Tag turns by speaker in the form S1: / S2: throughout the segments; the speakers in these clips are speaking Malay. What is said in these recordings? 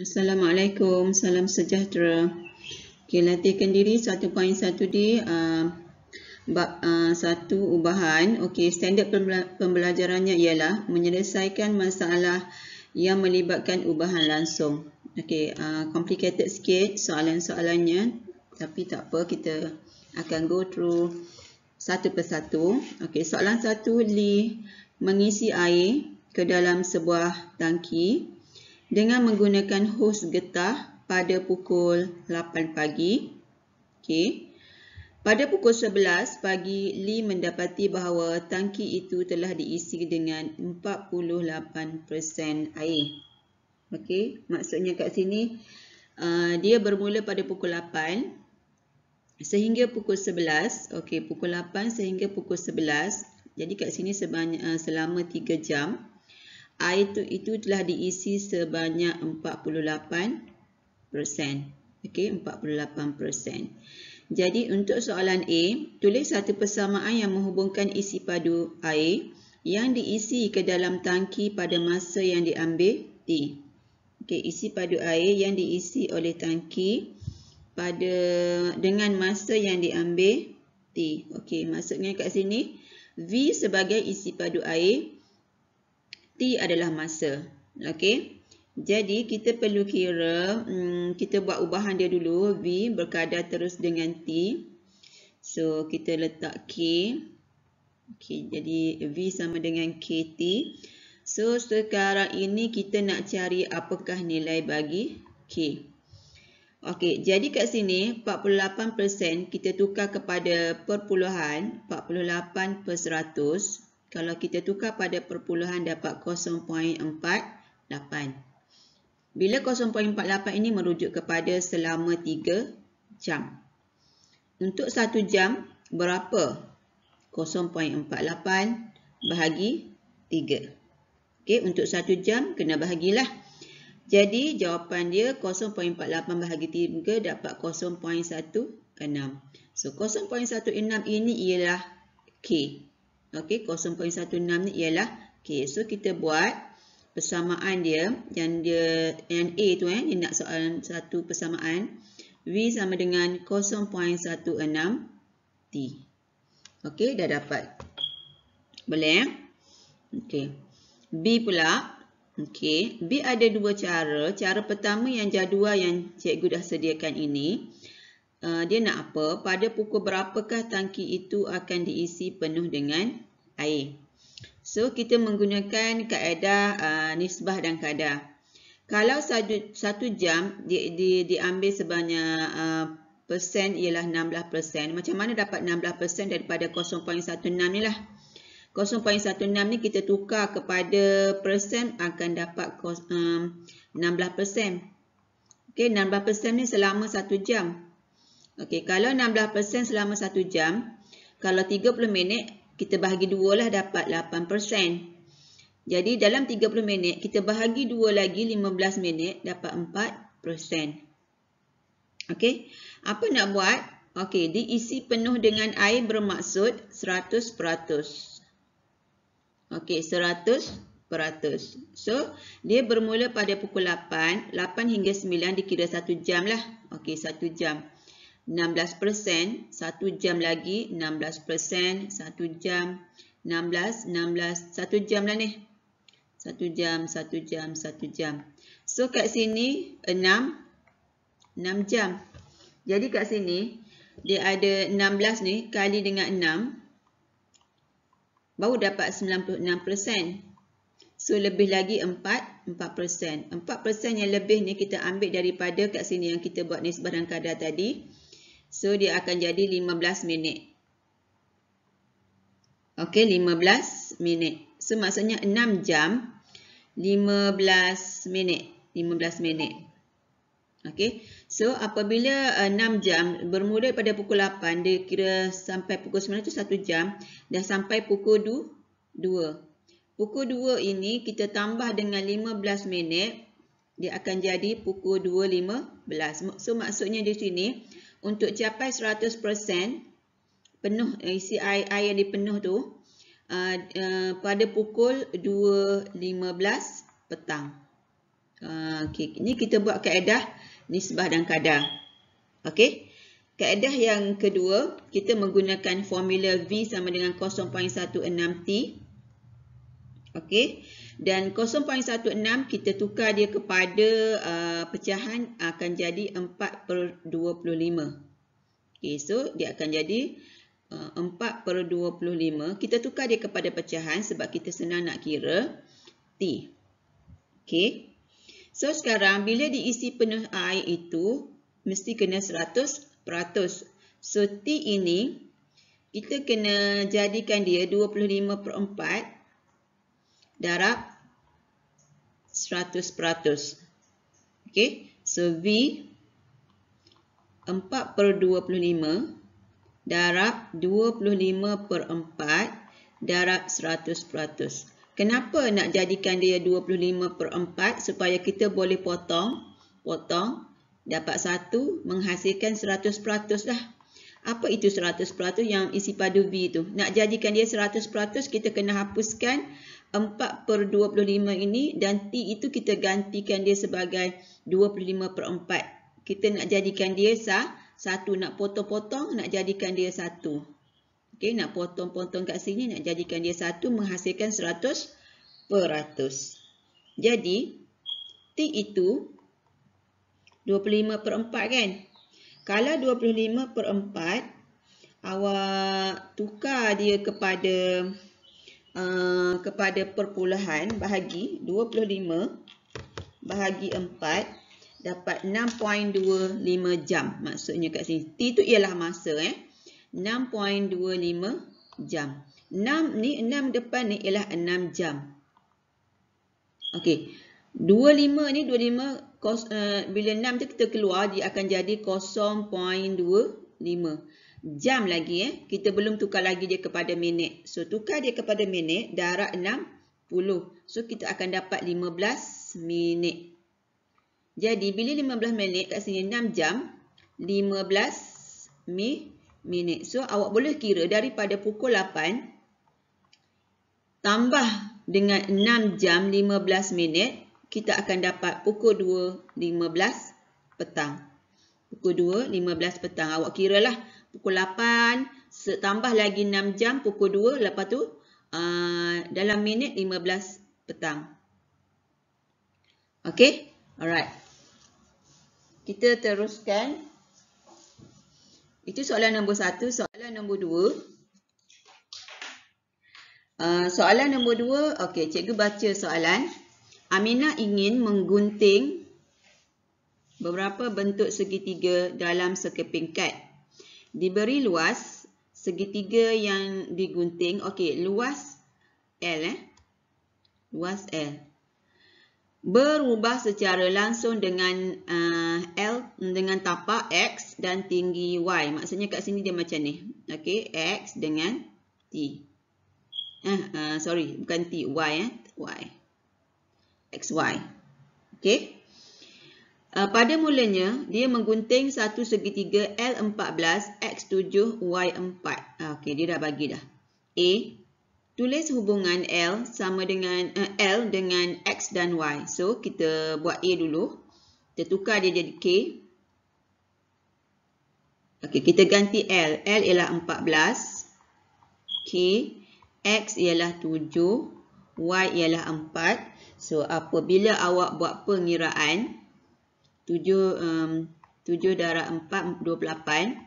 S1: Assalamualaikum, salam sejahtera. Okay, latihkan diri 1.1D, uh, ah, ah, satu ubahan. Okey, standard pembelajarannya ialah menyelesaikan masalah yang melibatkan ubahan langsung. Okey, uh, complicated sikit soalan-soalannya. Tapi tak apa, kita akan go through satu persatu. Okey, soalan satu, Lee mengisi air ke dalam sebuah tangki dengan menggunakan hos getah pada pukul 8 pagi. Okey. Pada pukul 11 pagi, Lee mendapati bahawa tangki itu telah diisi dengan 48% air. Okey, maksudnya kat sini uh, dia bermula pada pukul 8 sehingga pukul 11. Okey, pukul 8 sehingga pukul 11. Jadi kat sini uh, selama 3 jam air itu itu telah diisi sebanyak 48%. Okey, 48%. Jadi untuk soalan A, tulis satu persamaan yang menghubungkan isi padu air yang diisi ke dalam tangki pada masa yang diambil T. Okey, isi padu air yang diisi oleh tangki pada dengan masa yang diambil T. Okey, maksudnya kat sini V sebagai isi padu air T adalah masa. Okey. Jadi kita perlu kira hmm, kita buat ubahan dia dulu V berkadar terus dengan T. So kita letak K. Okey, jadi V sama dengan KT. So sekarang ini kita nak cari apakah nilai bagi K. Okey, jadi kat sini 48% kita tukar kepada perpuluhan 48 per 100. Kalau kita tukar pada perpuluhan dapat 0.48. Bila 0.48 ini merujuk kepada selama 3 jam. Untuk 1 jam berapa 0.48 bahagi 3. Okay, untuk 1 jam kena bahagilah. Jadi jawapan dia 0.48 bahagi 3 dapat 0.16. So 0.16 ini ialah K. Okey, 0.16 ni ialah okey, so kita buat persamaan dia yang dia yang A tu eh yang nak soalan satu persamaan V sama dengan 0.16 T. Okey, dah dapat. Boleh eh? Okey. B pula Okey, B ada dua cara. Cara pertama yang jadual yang cikgu dah sediakan ini. Eh, dia nak apa? Pada pukul berapakah tangki itu akan diisi penuh dengan air? So, kita menggunakan kaedah uh, nisbah dan kadar. Kalau satu, satu jam di, di, diambil sebanyak uh, persen ialah 16%. Macam mana dapat 16% daripada 0.16 ni lah. 0.16 ni kita tukar kepada persen akan dapat um, 16%. Okay, 16% ni selama satu jam. Okey, kalau 16% selama 1 jam, kalau 30 minit, kita bahagi 2 lah dapat 8%. Jadi dalam 30 minit, kita bahagi 2 lagi 15 minit, dapat 4%. Okey, apa nak buat? Okey, diisi penuh dengan air bermaksud 100%. Okey, 100%. So, dia bermula pada pukul 8, 8 hingga 9 dikira 1 jam lah. Okey, 1 jam. 16%, satu jam lagi 16%, satu jam 16, 16, satu jam lah ni. 1 jam, satu jam, satu jam. So kat sini 6, 6 jam. Jadi kat sini dia ada 16 ni kali dengan 6. Baru dapat 96%. So lebih lagi 4, 4%. 4% yang lebih ni kita ambil daripada kat sini yang kita buat nisbah dan kadar tadi. So dia akan jadi 15 minit. Okey 15 minit. So maksudnya 6 jam 15 minit. 15 minit. Okey. So apabila 6 jam bermula pada pukul 8 dia kira sampai pukul 9 tu 1 jam dah sampai pukul 2. Pukul 2 ini kita tambah dengan 15 minit dia akan jadi pukul 2.15. So maksudnya di sini untuk capai 100% penuh eh, isi air, air yang dipenuh tu uh, uh, pada pukul 2.15 petang. Uh, ah, okay. Ini kita buat kaedah nisbah dan kadar. Okay? Kaedah yang kedua, kita menggunakan formula V sama dengan 0.16T. Okay? Dan 0.16 kita tukar dia kepada uh, pecahan akan jadi 4 per 25. Okay, so dia akan jadi uh, 4 per 25. Kita tukar dia kepada pecahan sebab kita senang nak kira T. Okay. So sekarang bila diisi penuh air itu mesti kena 100%. So T ini kita kena jadikan dia 25 per 4 darab 100%. Okey. So V 4/25 darab 25/4 darab 100%. Kenapa nak jadikan dia 25/4 supaya kita boleh potong, potong dapat 1 menghasilkan 100% lah. Apa itu 100% yang isi padu V tu? Nak jadikan dia 100% kita kena hapuskan 4 per 25 ini dan T itu kita gantikan dia sebagai 25 per 4. Kita nak jadikan dia sah, satu nak potong-potong, nak jadikan dia satu. Okay, nak potong-potong kat sini, nak jadikan dia satu, menghasilkan 100 per 100. Jadi, T itu 25 per 4 kan? Kalau 25 per 4, awak tukar dia kepada uh, kepada perpuluhan bahagi 25 bahagi 4 dapat 6.25 jam. Maksudnya kat sini T tu ialah masa eh. 6.25 jam. 6 ni 6 depan ni ialah 6 jam. Okey. 25 ni 25 kos, uh, bila 6 tu kita keluar dia akan jadi 0.25 jam lagi eh. Kita belum tukar lagi dia kepada minit. So tukar dia kepada minit darab 60. So kita akan dapat 15 minit. Jadi bila 15 minit kat sini 6 jam 15 mi minit. So awak boleh kira daripada pukul 8 tambah dengan 6 jam 15 minit kita akan dapat pukul 2 15 petang. Pukul 2 15 petang awak kiralah pukul 8, tambah lagi 6 jam pukul 2, lepas tu uh, dalam minit 15 petang. Okay, alright. Kita teruskan. Itu soalan nombor satu. Soalan nombor dua. Uh, soalan nombor dua. okay, cikgu baca soalan. Amina ingin menggunting beberapa bentuk segitiga dalam sekeping kad diberi luas segitiga yang digunting. Okey, luas L eh. Luas L. Berubah secara langsung dengan uh, L dengan tapak X dan tinggi Y. Maksudnya kat sini dia macam ni. Okey, X dengan T. Eh, uh, sorry, bukan T, Y eh. Y. XY. Okey. Uh, pada mulanya, dia menggunting satu segitiga L14, X7, Y4. Okey, dia dah bagi dah. A, tulis hubungan L sama dengan uh, L dengan X dan Y. So, kita buat A dulu. Kita tukar dia jadi K. Okey, kita ganti L. L ialah 14. K, X ialah 7. Y ialah 4. So, apabila awak buat pengiraan, 7 um, 7 darab 4 28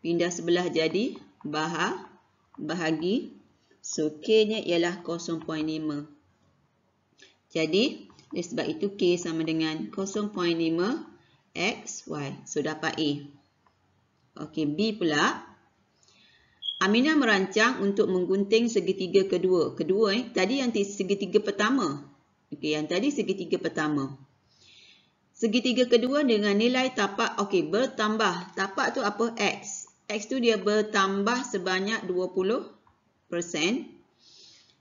S1: pindah sebelah jadi baha bahagi so k nya ialah 0.5 jadi sebab itu k sama dengan 0.5 xy so dapat a okey b pula Aminah merancang untuk menggunting segitiga kedua. Kedua eh, tadi yang segitiga pertama. Okey, yang tadi segitiga pertama. Segitiga kedua dengan nilai tapak, okey, bertambah. Tapak tu apa? X. X tu dia bertambah sebanyak 20%.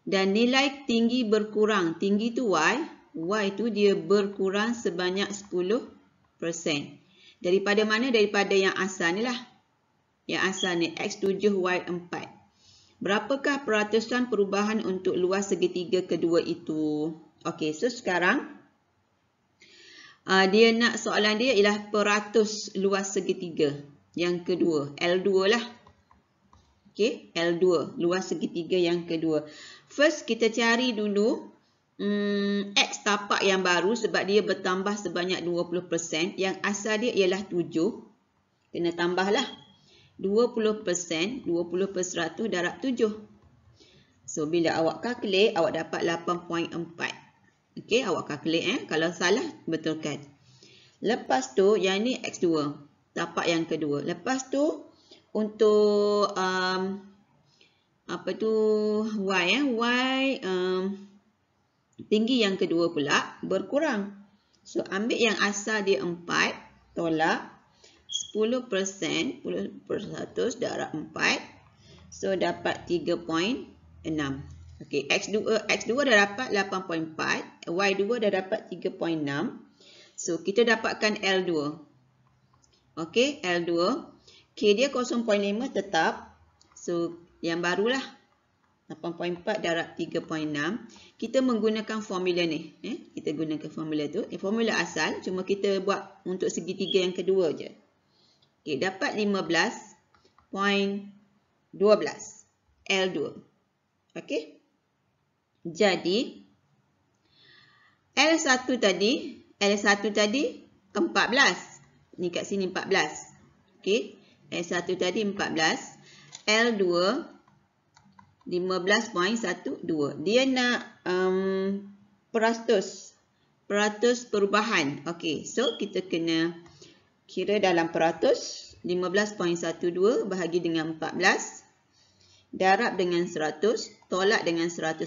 S1: Dan nilai tinggi berkurang. Tinggi tu Y. Y tu dia berkurang sebanyak 10%. Daripada mana? Daripada yang asal ni lah. Yang asal ni, X7, Y4. Berapakah peratusan perubahan untuk luas segitiga kedua itu? Okey, so sekarang... Uh, dia nak soalan dia ialah peratus luas segitiga. Yang kedua. L2 lah. Okay. L2. Luas segitiga yang kedua. First kita cari dulu. Hmm, X tapak yang baru sebab dia bertambah sebanyak 20%. Yang asal dia ialah 7. Kena tambahlah. 20 20 per darab 7. So, bila awak calculate, awak dapat Okey, awak calculate eh. Kalau salah, betulkan. Lepas tu, yang ni X2. Tapak yang kedua. Lepas tu, untuk um, apa tu Y eh. Y um, tinggi yang kedua pula berkurang. So, ambil yang asal dia 4, tolak 10 per 100 darab 4. So, dapat 3.6. Okey, X2 X2 dah dapat 8.4, Y2 dah dapat 3.6. So, kita dapatkan L2. Okey, L2. K dia 0.5 tetap. So, yang barulah 8.4 darab 3.6. Kita menggunakan formula ni. Eh? Kita gunakan formula tu. Eh, formula asal. Cuma kita buat untuk segitiga yang kedua je. Okey, dapat 15.12 L2. Okey. Jadi, L1 tadi, L1 tadi 14. Ni kat sini 14. Okey. L1 tadi 14. L2 15.12. Dia nak um, peratus. Peratus perubahan. Okey. So, kita kena kira dalam peratus. 15.12 bahagi dengan 14 darab dengan 100, tolak dengan 100%.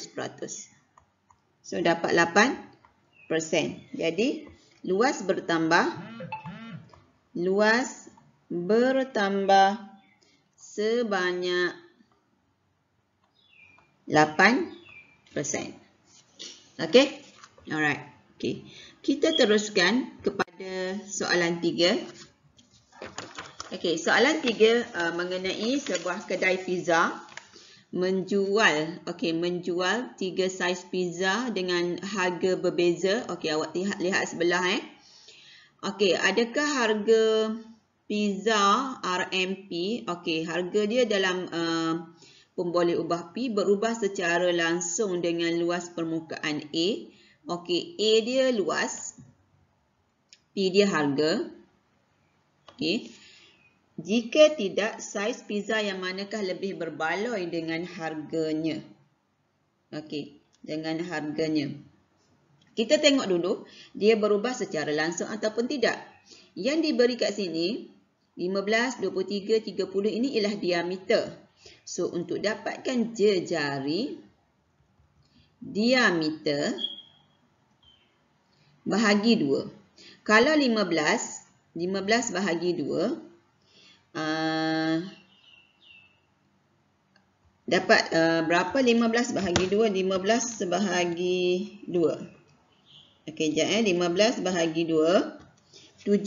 S1: So, dapat 8%. Jadi, luas bertambah, luas bertambah sebanyak 8%. Okay? Alright. Okay. Kita teruskan kepada soalan 3. Okay, soalan tiga uh, mengenai sebuah kedai pizza menjual okey menjual tiga saiz pizza dengan harga berbeza okey awak lihat lihat sebelah eh okey adakah harga pizza RMP okey harga dia dalam uh, pemboleh ubah P berubah secara langsung dengan luas permukaan A okey A dia luas P dia harga okey jika tidak, saiz pizza yang manakah lebih berbaloi dengan harganya? Okey, dengan harganya. Kita tengok dulu dia berubah secara langsung ataupun tidak. Yang diberi kat sini, 15, 23, 30 ini ialah diameter. So, untuk dapatkan jejari diameter bahagi 2. Kalau 15, 15 bahagi 2, Ah, dapat uh, berapa 15 bahagi 2 15 sebahagi 2 okey jap eh 15 bahagi 2 7.5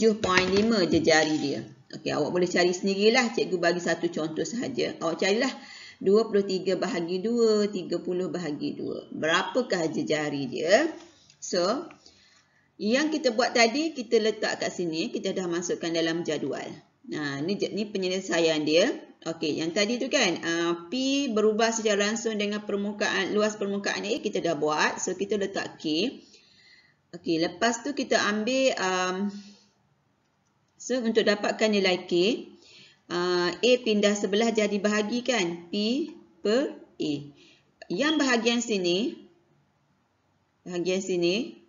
S1: je jari dia okey awak boleh cari sendirilah cikgu bagi satu contoh sahaja awak carilah 23 bahagi 2 30 bahagi 2 berapakah je jari dia so yang kita buat tadi kita letak kat sini kita dah masukkan dalam jadual Ha, ni, ni penyelesaian dia. Okey, yang tadi tu kan, uh, P berubah secara langsung dengan permukaan luas permukaan A eh, kita dah buat. So, kita letak K. Okey, lepas tu kita ambil, um, so untuk dapatkan nilai K, uh, A pindah sebelah jadi bahagikan P per A. Yang bahagian sini, bahagian sini,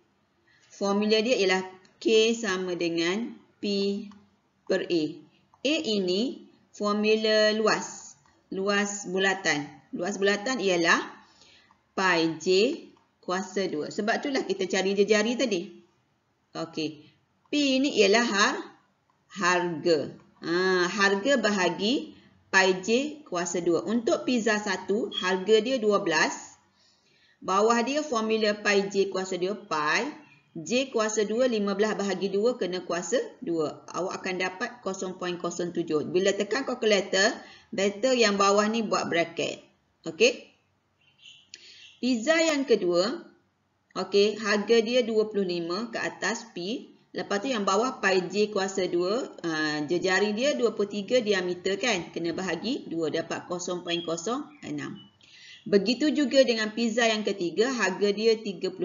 S1: formula dia ialah K sama dengan P per A. A ini formula luas. Luas bulatan. Luas bulatan ialah pi j kuasa 2. Sebab itulah kita cari jari tadi. Okey. P ini ialah har harga. Ha, harga bahagi pi j kuasa 2. Untuk pizza 1, harga dia 12. Bawah dia formula pi j kuasa 2. Pi. J kuasa 2, 15 bahagi 2 kena kuasa 2. Awak akan dapat 0.07. Bila tekan calculator, better yang bawah ni buat bracket. Okey. Pizza yang kedua, okey, harga dia 25 ke atas P. Lepas tu yang bawah pi J kuasa 2, uh, ah, jejari dia 23 diameter kan. Kena bahagi 2, dapat 0.06. Begitu juga dengan pizza yang ketiga, harga dia 35 ke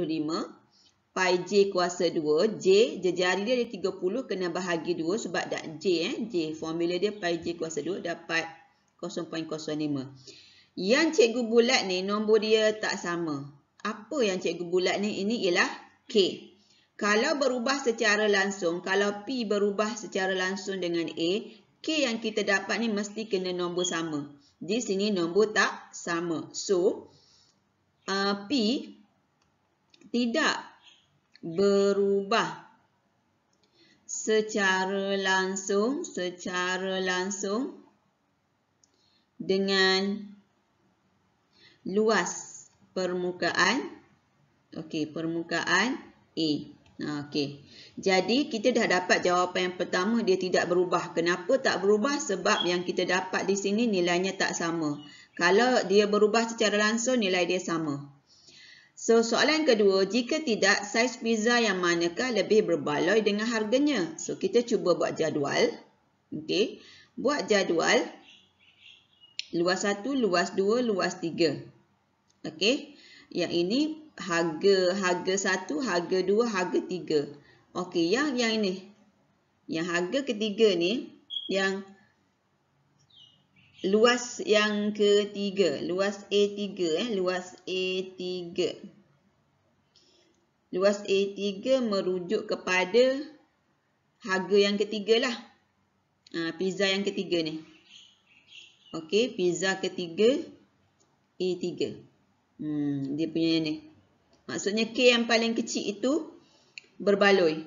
S1: pi j kuasa 2, j jari dia dia 30 kena bahagi 2 sebab dah j eh, j formula dia pi j kuasa 2 dapat 0.05. Yang cikgu bulat ni nombor dia tak sama. Apa yang cikgu bulat ni ini ialah k. Kalau berubah secara langsung, kalau p berubah secara langsung dengan a, k yang kita dapat ni mesti kena nombor sama. Di sini nombor tak sama. So, uh, p tidak berubah secara langsung secara langsung dengan luas permukaan okey permukaan A okey jadi kita dah dapat jawapan yang pertama dia tidak berubah kenapa tak berubah sebab yang kita dapat di sini nilainya tak sama kalau dia berubah secara langsung nilai dia sama So, soalan kedua, jika tidak, saiz pizza yang manakah lebih berbaloi dengan harganya? So, kita cuba buat jadual. Okay. Buat jadual. Luas 1, luas 2, luas 3. Okay. Yang ini, harga harga 1, harga 2, harga 3. Okay. Yang, yang ini. Yang harga ketiga ni, yang Luas yang ketiga, luas A3 eh, luas A3. Luas A3 merujuk kepada harga yang ketiga lah, ha, pizza yang ketiga ni. Okey, pizza ketiga A3. Hmm, dia punya ni. Maksudnya K yang paling kecil itu berbaloi.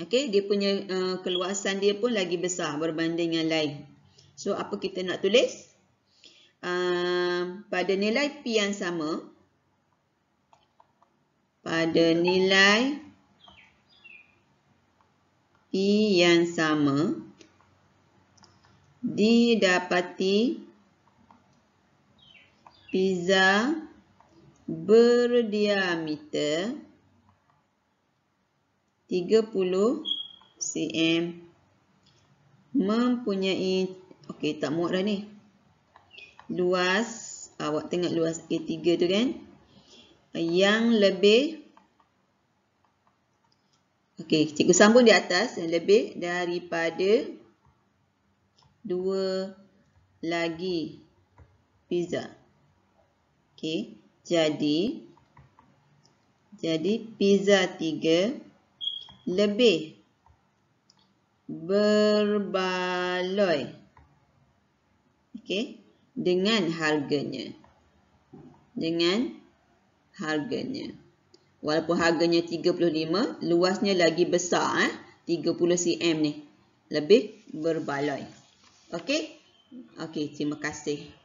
S1: Okey, dia punya uh, keluasan dia pun lagi besar berbanding yang lain. So apa kita nak tulis? Uh, pada nilai P yang sama. Pada nilai P yang sama. Didapati pizza berdiameter 30 cm mempunyai Okey, tak muat dah ni. Luas, awak tengok luas A3 tu kan. Yang lebih. Okey, cikgu sambung di atas. Yang lebih daripada dua lagi pizza. Okey, jadi. Jadi, pizza tiga lebih Berbaloi. Okey, dengan harganya. Dengan harganya. Walaupun harganya 35, luasnya lagi besar eh 30 cm ni. Lebih berbaloi. Okey. Okey, terima kasih.